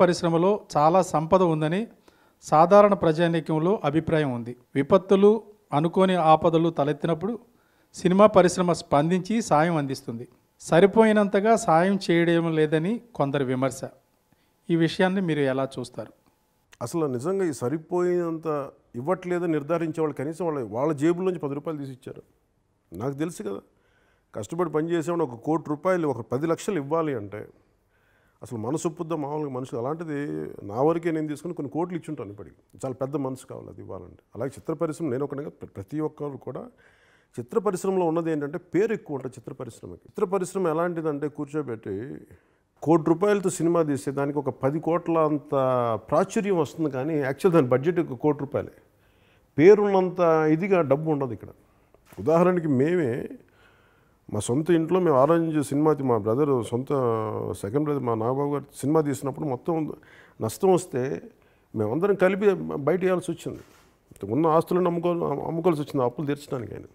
పరిశ్రమలో చాలా సంపద ఉందని సాధారణ ప్రజానీకంలో అభిప్రాయం ఉంది విపత్తులు అనుకోని ఆపదలు తలెత్తినప్పుడు సినిమా పరిశ్రమ స్పందించి సాయం అందిస్తుంది సరిపోయినంతగా సాయం చేయడం లేదని కొందరు విమర్శ ఈ విషయాన్ని మీరు ఎలా చూస్తారు అసలు నిజంగా ఈ సరిపోయినంత ఇవ్వట్లేదని నిర్ధారించే వాళ్ళు కనీసం వాళ్ళ వాళ్ళ జేబుల నుంచి పది రూపాయలు తీసి ఇచ్చారు నాకు తెలుసు కదా కష్టపడి పనిచేసేవాడు ఒక కోటి రూపాయలు ఒక పది లక్షలు ఇవ్వాలి అంటే అసలు మనసు ఒప్పుద్దాం మామూలుగా మనుషులు అలాంటిది నా వరకే నేను తీసుకుని కొన్ని కోట్లు ఇచ్చుంటాను ఇప్పటికి చాలా పెద్ద మనసు కావాలి అది ఇవ్వాలంటే అలాగే చిత్ర పరిశ్రమ నేను ఒకటిగా ప్రతి ఒక్కరు కూడా చిత్ర పరిశ్రమలో ఉన్నది ఏంటంటే పేరు ఎక్కువ ఉంటుంది చిత్ర పరిశ్రమకి చిత్ర పరిశ్రమ ఎలాంటిదంటే కూర్చోబెట్టి కోటి రూపాయలతో సినిమా తీస్తే దానికి ఒక పది కోట్ల అంత ప్రాచుర్యం వస్తుంది కానీ యాక్చువల్ దాని బడ్జెట్ కోటి రూపాయలే పేరున్నంత ఇదిగా డబ్బు ఉండదు ఇక్కడ ఉదాహరణకి మేమే మా సొంత ఇంట్లో మేము ఆరెంజ్ సినిమాది మా బ్రదర్ సొంత సెకండ్ బ్రదర్ మా నాగబాబు గారు సినిమా తీసినప్పుడు మొత్తం నష్టం వస్తే మేమందరం కలిపి బయట వేయాల్సి వచ్చింది ఉన్న ఆస్తులను అమ్ముకో అమ్ముకోవాల్సి వచ్చింది అప్పులు తీర్చడానికి ఆయన